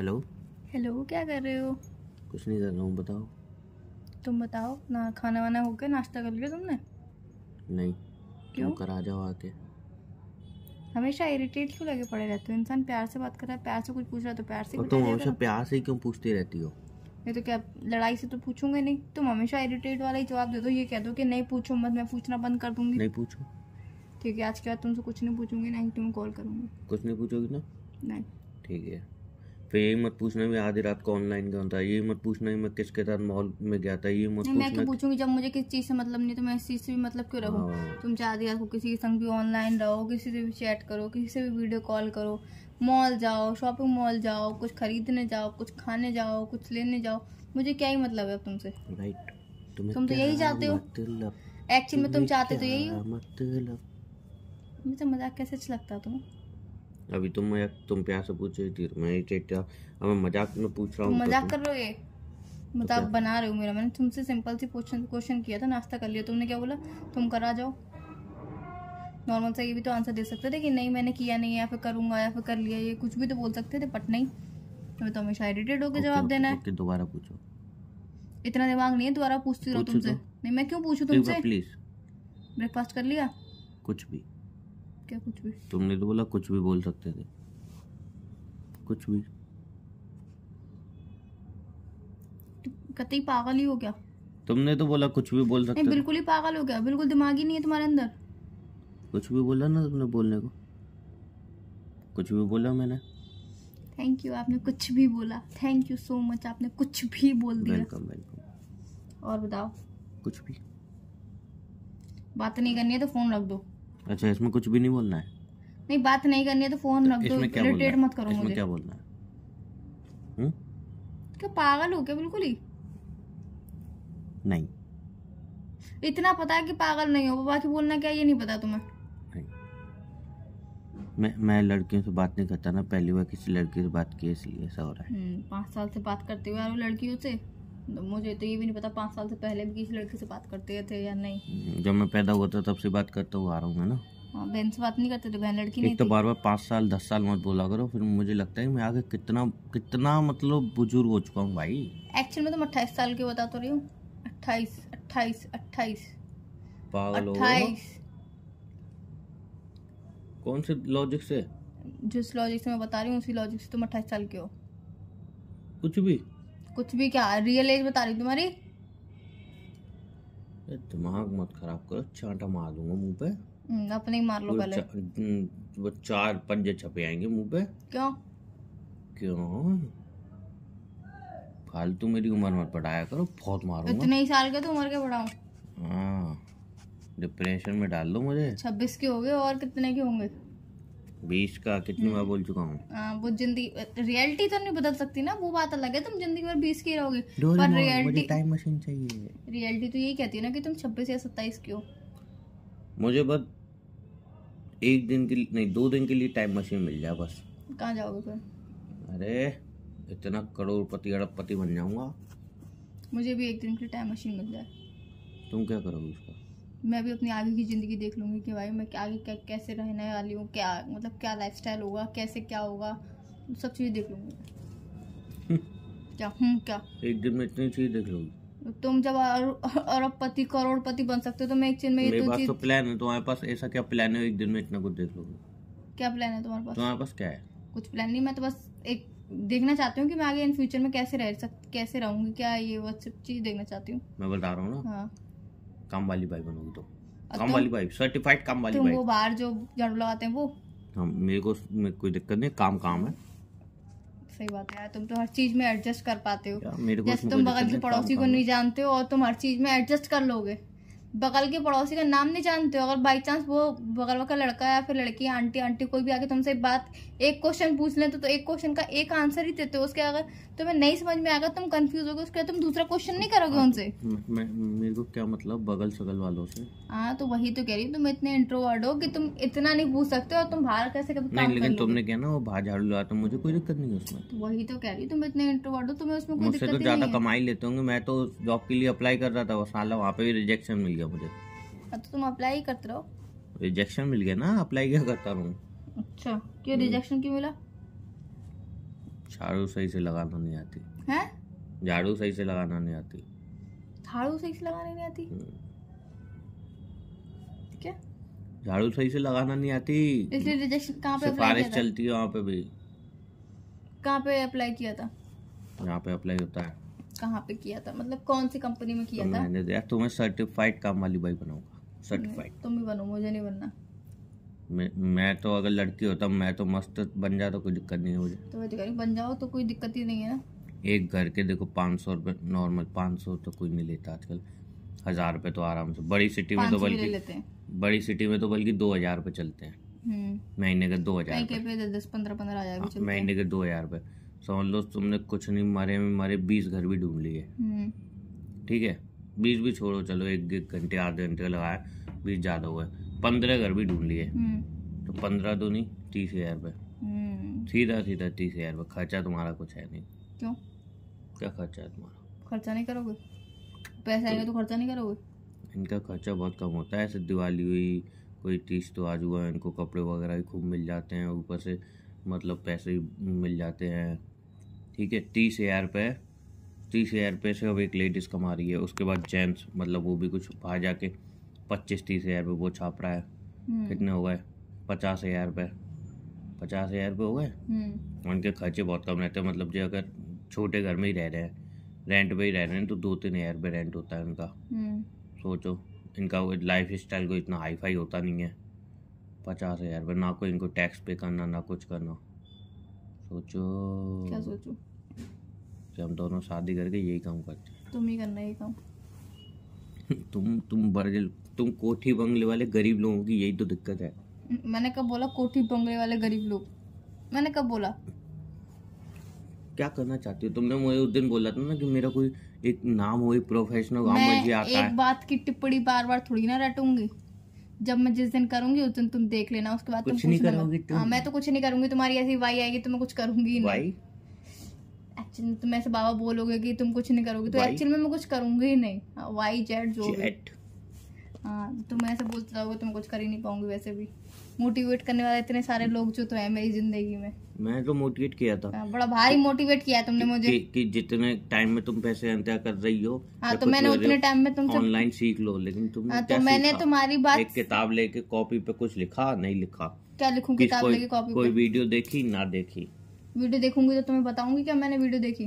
Hello hello क्या कर रहे हो कुछ नहीं कर रहा हूँ बताओ तुम बताओ ना खाना वाना हो गया नाश्ता कर लिया तुमने नहीं क्यों कर आ जाओ आके हमेशा इरिटेट क्यों लगे पड़े रहते हो इंसान प्यार से बात कर रहा है प्यार से कुछ पूछ रहा है तो प्यार से तुम हमेशा प्यार से क्यों पूछती रहती हो नहीं तो क्या लड़ाई से तो पूछूंगा नहीं तुम हमेशा इरिटेट वाला ही जवाब दे दो ये कह दो कि नहीं पूछो मत मैं पूछना बंद कर दूंगी नहीं पूछो ठीक है आज के बाद तुमसे कुछ नहीं पूछूंगी नहीं तुम कॉल करूंगी कुछ नहीं पूछोगी ना नहीं ठीक है फिर ये मत पूछना मैं आधी रात को ऑनलाइन गया था ये मत पूछना मैं किसके साथ मॉल में गया था ये मत पूछना मैं क्यों पूछूंगी जब मुझे किस चीज़ से मतलब नहीं तो मैं इस चीज़ से भी मतलब क्यों रहूँ हाँ। तुम चाहे आधी रात को किसी के संग भी ऑनलाइन रहो किसी से भी चैट करो किसी से भी वीडियो कॉल करो मॉल जाओ शॉपिंग मॉल जाओ कुछ खरीदने जाओ कुछ खाने जाओ कुछ लेने जाओ मुझे क्या ही मतलब है अब तुमसे राइट तुम तो यही चाहते हो एक्चुअली मतलब? में तुम चाहते तो यही हो मतलब? मुझे तो मजाक कैसे अच्छा लगता तुम्हें अभी तुम मैं तुम प्यार से पूछ रही थी तो मैं ये अब मैं मजाक में पूछ रहा हूँ तो मजाक कर रहे हो तो मजाक मतलब बना रहे हो मेरा मैंने तुमसे सिंपल सी क्वेश्चन क्वेश्चन किया था नाश्ता कर लिया तुमने क्या बोला तुम करा जाओ नॉर्मल से ये भी तो आंसर दे सकते थे कि नहीं मैंने किया नहीं या फिर करूंगा या फिर कर लिया ये कुछ भी तो बोल सकते थे बट नहीं तुम्हें तो हमेशा इरिटेट होकर जवाब देना है दोबारा पूछो इतना दिमाग नहीं है दोबारा पूछती रहो तुमसे नहीं मैं क्यों पूछूँ तुमसे प्लीज ब्रेकफास्ट कर लिया कुछ भी क्या कुछ भी तुमने तो बोला कुछ भी बोल सकते थे कुछ भी कतई पागल ही हो गया तुमने तो बोला कुछ भी बोल सकते नहीं बिल्कुल ही पागल हो गया बिल्कुल दिमाग ही नहीं है तुम्हारे अंदर कुछ भी बोला ना तुमने बोलने को कुछ भी बोला मैंने थैंक यू आपने कुछ भी बोला थैंक यू सो मच आपने कुछ भी बोल दिया वेलकम वेलकम और बताओ कुछ भी बात नहीं करनी है तो फोन रख दो अच्छा इसमें कुछ भी नहीं बोलना है नहीं बात नहीं करनी है तो फोन तो रख दो इरिटेट मत करो मुझे क्या बोलना है हुँ? हम्म? क्या पागल हो क्या बिल्कुल ही नहीं इतना पता है कि पागल नहीं हो बाकी बोलना क्या ये नहीं पता तुम्हें मैं मैं लड़कियों से बात नहीं करता ना पहली बार किसी लड़की से बात की इसलिए ऐसा हो रहा है हम्म, पाँच साल से बात करते हुए लड़कियों से मुझे तो ये भी नहीं पता पाँच साल से पहले भी किसी लड़के से बात करते थे या नहीं जब मैं पैदा हुआ था तब से बात करता हुआ आ रहा हूँ ना हाँ, बहन से बात नहीं करते थे बहन लड़की नहीं तो बार बार पाँच साल दस साल मत बोला करो फिर मुझे लगता है मैं आगे कितना कितना मतलब बुजुर्ग हो चुका हूँ भाई एक्चुअल में तुम तो अट्ठाईस साल की बता तो रही हूँ अट्ठाईस अट्ठाईस अट्ठाईस अट्ठाईस कौन से लॉजिक से जिस लॉजिक से मैं बता रही हूँ उसी लॉजिक से तुम अट्ठाईस साल के हो कुछ भी कुछ भी क्या रियल एज बता रही तुम्हारी दिमाग मत खराब करो चांटा मार दूंगा मुंह पे हम्म, अपने ही मार लो पहले हम्म, वो चार पंजे छपे आएंगे मुंह पे क्यों क्यों फालतू मेरी उम्र मत बढ़ाया करो बहुत मारूंगा इतने ही साल के तो उम्र के बढ़ाऊं डिप्रेशन हाँ, में डाल दो मुझे 26 के हो गए और कितने के होंगे बीस का कितनी बार हम्म। बोल चुका हूँ वो जिंदगी रियलिटी तो नहीं बदल सकती ना वो बात अलग है तुम जिंदगी भर बीस की रहोगे पर रियलिटी टाइम मशीन चाहिए रियलिटी तो यही कहती है ना कि तुम छब्बीस या सत्ताईस की हो मुझे बस एक दिन के लिए नहीं दो दिन के लिए टाइम मशीन मिल जाए बस कहाँ जाओगे फिर अरे इतना करोड़पति अरबपति बन जाऊंगा मुझे भी एक दिन के लिए टाइम मशीन मिल जाए तुम क्या करोगे उसका मैं भी अपनी आगे की ज़िंदगी देख लूँगी कि भाई मैं आगे क्या कैसे रहने वाली हूँ क्या मतलब क्या लाइफस्टाइल होगा कैसे क्या होगा सब चीज़ देख लूँगी क्या हूँ क्या एक दिन में इतनी चीज़ देख लूँगी तुम जब अरबपति करोड़पति बन सकते हो तो मैं एक चीज में ये तो चीज तो प्लान है तुम्हारे पास ऐसा क्या प्लान है एक दिन में इतना कुछ देख लोगे क्या प्लान है तुम्हारे पास तुम्हारे पास क्या है कुछ प्लान नहीं मैं तो बस एक देखना चाहती हूँ कि मैं आगे इन फ्यूचर में कैसे रह सक कैसे रहूंगी क्या ये वो सब चीज देखना चाहती हूँ मैं बता रहा हूँ ना हाँ काम वाली भाई बनोगी तो काम वाली भाई सर्टिफाइड काम वाली भाई वो बाहर जो झाड़ू लगाते हैं वो हाँ मेरे को में कोई दिक्कत नहीं काम काम है सही बात है तुम तो हर चीज में एडजस्ट कर पाते हो जैसे तुम बगल के पड़ोसी को नहीं जानते हो और तुम हर चीज में एडजस्ट कर लोगे बगल के पड़ोसी का नाम नहीं जानते हो अगर बाई चांस वो बगल का लड़का या फिर लड़की आंटी आंटी कोई भी आके तुमसे बात एक क्वेश्चन पूछ लें तो, तो एक क्वेश्चन का एक आंसर ही देते हो उसके अगर तुम्हें नहीं समझ में आएगा तुम कंफ्यूज होगे उसके तुम दूसरा क्वेश्चन नहीं करोगे उनसे मेरे को क्या मतलब बगल सगल वालों से हाँ तो वही तो कह रही तुम इतने इंट्रोवर्ड हो कि तुम इतना नहीं पूछ सकते और तुम बाहर कैसे कभी नहीं लेकिन तुमने कहा ना वो बाहर झाड़ू लगा तो मुझे कोई दिक्कत नहीं है उसमें तो वही तो कह रही तुम इतने इंट्रोवर्ड हो तुम्हें उसमें कोई दिक्कत तो ज्यादा कमाई लेते होंगे मैं तो जॉब के लिए अप्लाई कर रहा था वो साला वहाँ पे भी रिजेक्शन मिल गया मुझे हाँ, तो तुम अप्लाई करते रहो रिजेक्शन मिल गया ना अप्लाई क्या करता रहूँ अच्छा क्यों रिजेक्शन हम्म। क्यों मिला झाड़ू सही से लगाना नहीं आती हैं झाड़ू सही से लगाना नहीं आती झाड़ू सही से लगाना नहीं आती हम्म। क्या झाड़ू सही से लगाना नहीं आती इसलिए रिजेक्शन कहाँ पे सिफारिश चलती है वहाँ पे भी कहाँ पे अप्लाई किया था यहाँ पे अप्लाई होता है कहाँ पे किया था मतलब कौन सी कंपनी में किया तो था मैंने यार तो मैं सर्टिफाइड काम वाली भाई बनाऊंगा सर्टिफाइड तुम ही बनो मुझे नहीं बनना मैं, मैं तो अगर लड़की होता मैं तो मस्त बन जाता कोई दिक्कत नहीं हो जाए तो वैसे बन जाओ तो कोई दिक्कत ही नहीं है ना एक घर के देखो पाँच सौ रुपये नॉर्मल पाँच सौ तो कोई नहीं लेता आजकल हज़ार रुपये तो आराम से बड़ी सिटी में तो बल्कि बड़ी सिटी में तो बल्कि दो हज़ार रुपये चलते हैं महीने के दो हजार महीने के दो हजार रुपये समझ लो तुमने कुछ नहीं मारे में मारे बीस घर भी ढूंढ लिए हम्म। ठीक है बीस भी छोड़ो चलो एक एक घंटे आधे घंटे लगाया बीस ज़्यादा हुए पंद्रह घर भी ढूंढ लिए हम्म। तो पंद्रह तो नहीं तीस हज़ार रुपये हम्म। सीधा सीधा तीस हज़ार रुपये खर्चा तुम्हारा कुछ है नहीं क्यों क्या खर्चा है तुम्हारा खर्चा नहीं करोगे पैसा आएगा तो खर्चा नहीं करोगे इनका खर्चा बहुत कम होता है ऐसे दिवाली हुई कोई तीस तो आज हुआ इनको कपड़े वगैरह भी खूब मिल जाते हैं ऊपर से मतलब पैसे भी मिल जाते हैं ठीक है तीस हज़ार रुपये तीस हज़ार रुपये से अब एक लेडीज़ कमा रही है उसके बाद जेंट्स मतलब वो भी कुछ बाहर जाके पच्चीस तीस हज़ार रुपये वो छाप रहा है हम्म। कितने हो गए पचास हज़ार रुपये पचास हज़ार रुपये हो गए हम्म। उनके खर्चे बहुत कम रहते हैं मतलब जो अगर छोटे घर में ही रह रहे हैं रेंट पे ही रह रहे हैं तो दो तीन हज़ार रुपये रेंट होता है उनका हम्म। सोचो इनका लाइफ स्टाइल को इतना हाई फाई होता नहीं है पचास हज़ार रुपये ना कोई इनको टैक्स पे करना ना कुछ करना सोचो क्या सोचो फिर हम दोनों शादी करके यही काम करते हैं तुम ही करना यही काम तुम तुम बड़े तुम कोठी बंगले वाले गरीब लोगों की यही तो दिक्कत है मैंने कब बोला कोठी बंगले वाले गरीब लोग मैंने कब बोला क्या करना चाहती हो तुमने मुझे उस दिन बोला था ना कि मेरा कोई एक नाम हो प्रोफेशनल काम मुझे आता है एक बात की टिप्पणी बार बार थोड़ी ना रटूंगी जब मैं जिस दिन करूंगी उस दिन तुम देख लेना उसके बाद कुछ तुम नहीं करूंगी हाँ मैं तो कुछ नहीं करूंगी तुम्हारी ऐसी वाई आएगी तो मैं कुछ करूंगी नहीं एक्चुअल तुम ऐसे बाबा बोलोगे कि तुम कुछ नहीं करोगे तो एक्चुअल में मैं कुछ करूंगी ही नहीं वाई हाँ, जेड जो जेट। हाँ तुम ऐसे बोलते रहोगे तुम तो कुछ कर ही नहीं पाऊंगी वैसे भी मोटिवेट करने वाले इतने सारे hmm. लोग जो तो है मेरी जिंदगी में मैं तो मोटिवेट किया था आ, हाँ, बड़ा भारी मोटिवेट किया तुमने कि, मुझे कि, कि जितने टाइम में तुम पैसे अंत्या कर रही हो आ, हाँ, तो मैंने उतने टाइम में तुम ऑनलाइन सीख लो लेकिन तुम आ, तो मैंने तुम्हारी बात एक किताब लेके कॉपी पे कुछ लिखा नहीं लिखा क्या लिखूं किताब लेके कॉपी कोई वीडियो देखी ना देखी वीडियो देखूंगी तो तुम्हें बताऊंगी क्या मैंने वीडियो देखी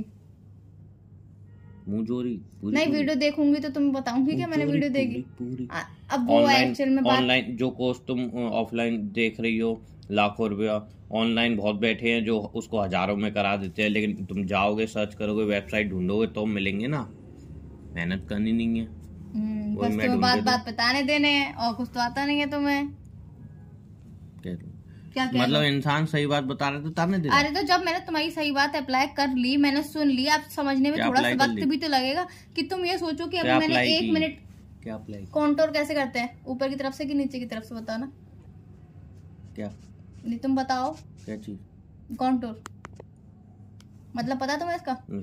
पूरी नहीं वीडियो देखूंगी तो तुम्हें बताऊंगी क्या मैंने वीडियो देखी अब वो एक्चुअल में ऑनलाइन जो कोर्स तुम ऑफलाइन देख रही हो लाखों रुपया ऑनलाइन बहुत बैठे हैं जो उसको हजारों में करा देते हैं लेकिन तुम जाओगे सर्च करोगे वेबसाइट ढूंढोगे तो मिलेंगे ना मेहनत करनी नहीं है हम्म, बस तुम्हें बात बात बताने देने हैं और कुछ तो आता नहीं है तुम्हें क्या मतलब इंसान सही बात बता रहे तो ताने दे अरे तो जब मैंने तुम्हारी सही बात अप्लाई कर ली मैंने सुन ली आप समझने में थोड़ा सा वक्त भी तो लगेगा कि तुम ये सोचो कि अभी मैंने एक मिनट क्या अप्लाई कॉन्टोर कैसे करते हैं ऊपर की तरफ से कि नीचे की तरफ से बताओ ना क्या नहीं तुम बताओ क्या चीज कॉन्टोर मतलब पता तुम्हें इसका हम्म।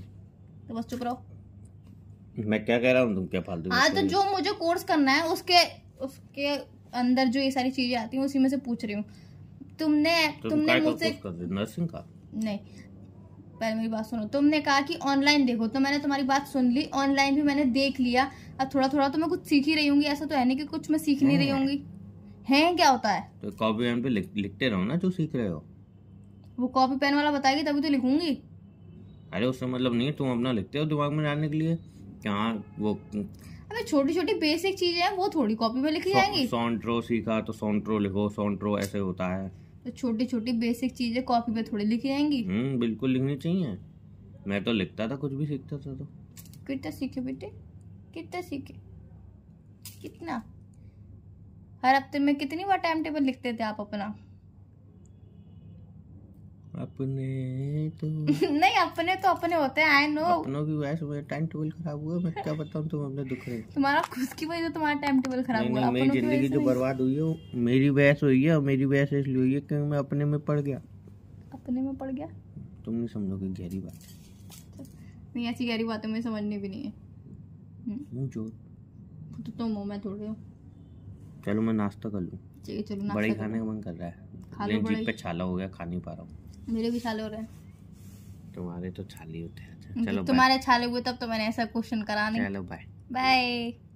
तो बस चुप रहो मैं क्या कह रहा हूँ तुम क्या फालतू हाँ तो जो मुझे कोर्स करना है उसके उसके अंदर जो ये सारी चीजें आती हैं उसी में से पूछ रही हूँ तुमने तुम तो तुमने मुझसे नर्सिंग का नहीं पहले मेरी बात सुनो तुमने कहा कि ऑनलाइन देखो तो मैंने तुम्हारी बात सुन ली ऑनलाइन भी मैंने देख लिया अब थोड़ा थोड़ा तो मैं कुछ सीख ही रही हूँ ऐसा तो है नहीं कि कुछ मैं सीख नहीं रही हूँ है क्या होता है तो कॉपी पेन पे लिखते रहो ना जो सीख रहे हो वो कॉपी पेन वाला बताएगी तभी तो लिखूंगी अरे उससे मतलब नहीं तुम अपना लिखते हो दिमाग में डालने के लिए क्या हाँ, वो अरे छोटी छोटी बेसिक चीजें हैं वो थोड़ी कॉपी में लिखी जाएंगी सॉन्ट्रो सीखा तो सॉन्ट्रो लिखो सॉन्ट्रो ऐसे होता है तो छोटी छोटी बेसिक चीजें कॉपी पे थोड़ी लिखी जाएंगी हम्म बिल्कुल लिखनी चाहिए मैं तो लिखता था कुछ भी सीखता था तो कितना सीखे बेटे कितना सीखे कितना हर हफ्ते में कितनी बार टाइम टेबल लिखते थे आप अपना अपने तो नहीं अपने तो अपने होते हैं आई नो अपनों की वजह से टाइम टेबल खराब हुआ मैं क्या बताऊं तुम अपने दुख रहे तुम्हारा खुद की वजह से तुम्हारा टाइम टेबल खराब हुआ मेरी जिंदगी जो बर्बाद हुई है मेरी वजह से हुई है और मेरी वजह से इसलिए हुई है क्योंकि मैं अपने में पड़ गया अपने में पड़ गया तुम नहीं समझोगे गहरी बात नहीं ऐसी गहरी बातें मुझे समझनी भी नहीं है हम्म। जो तो तुम हो मैं थोड़ी हूँ चलो मैं नाश्ता कर लूँ ठीक चलो बड़ी खाने का मन कर रहा है खाने पे छाला हो गया खा नहीं पा रहा हूँ मेरे भी छाले हो रहे हैं तुम्हारे तो छाले होते हैं चलो तुम्हारे छाले हुए तब तो मैंने ऐसा क्वेश्चन करा नहीं चलो बाय बाय